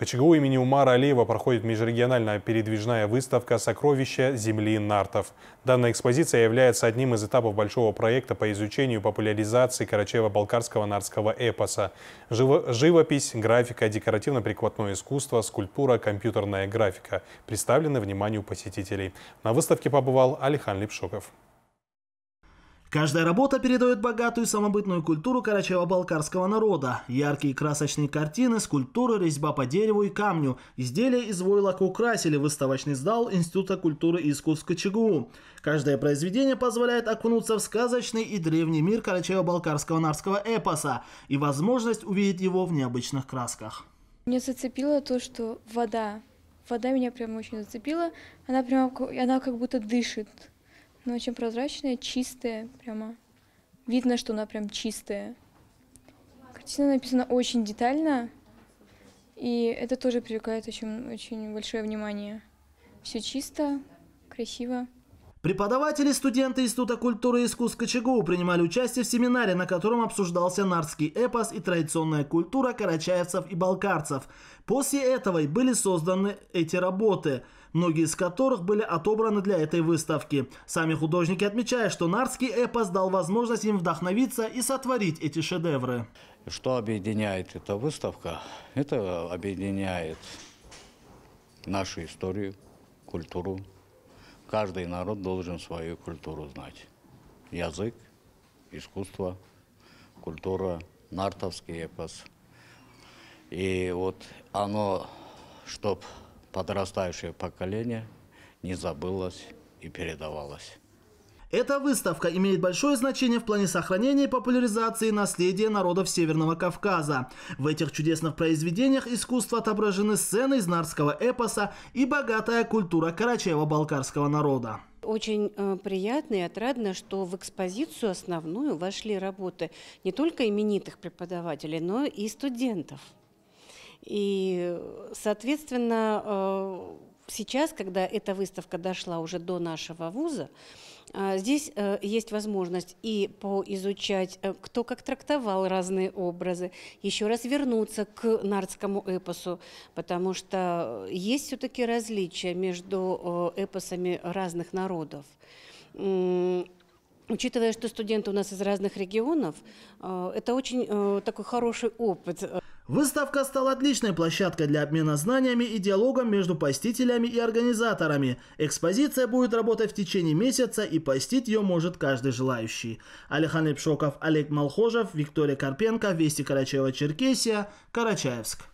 КЧГУ имени Умара Алиева проходит межрегиональная передвижная выставка «Сокровища земли нартов». Данная экспозиция является одним из этапов большого проекта по изучению и популяризации карачево-балкарского нартского эпоса. Живопись, графика, декоративно-прикладное искусство, скульптура, компьютерная графика представлены вниманию посетителей. На выставке побывал Алихан Лепшоков. Каждая работа передает богатую самобытную культуру карачаево-балкарского народа. Яркие красочные картины, скульптуры, резьба по дереву и камню. Изделия из войлок украсили выставочный зал Института культуры и искусств КЧГУ. Каждое произведение позволяет окунуться в сказочный и древний мир карачаево-балкарского нарского эпоса и возможность увидеть его в необычных красках. Мне зацепило то, что вода. Вода меня прям очень зацепила. Она прям, она как будто дышит. Она ну, очень прозрачная, чистая, прямо видно, что она прям чистая. Картина написана очень детально, и это тоже привлекает очень, очень большое внимание. Все чисто, красиво. Преподаватели, студенты Института культуры и искусств КЧГУ принимали участие в семинаре, на котором обсуждался нарский эпос и традиционная культура карачаевцев и балкарцев. После этого и были созданы эти работы, многие из которых были отобраны для этой выставки. Сами художники отмечают, что нарский эпос дал возможность им вдохновиться и сотворить эти шедевры. Что объединяет эта выставка? Это объединяет нашу историю, культуру, каждый народ должен свою культуру знать. Язык, искусство, культура, нартовский эпос. И вот оно, чтобы подрастающее поколение не забылось и передавалось. Эта выставка имеет большое значение в плане сохранения и популяризации наследия народов Северного Кавказа. В этих чудесных произведениях искусства отображены сцены из нарского эпоса и богатая культура карачаево-балкарского народа. Очень э, приятно и отрадно, что в экспозицию основную вошли работы не только именитых преподавателей, но и студентов. И, соответственно, э, сейчас, когда эта выставка дошла уже до нашего вуза, а, здесь э, есть возможность и поизучать, э, кто как трактовал разные образы, еще раз вернуться к нардскому эпосу, потому что есть все-таки различия между э, эпосами разных народов. Учитывая, что студенты у нас из разных регионов, э, это очень э, такой хороший опыт. Выставка стала отличной площадкой для обмена знаниями и диалогом между посетителями и организаторами. Экспозиция будет работать в течение месяца и посетить ее может каждый желающий. Алихан Лепшоков, Олег Малхожев, Виктория Карпенко, Вести Карачаева-Черкесия, Карачаевск.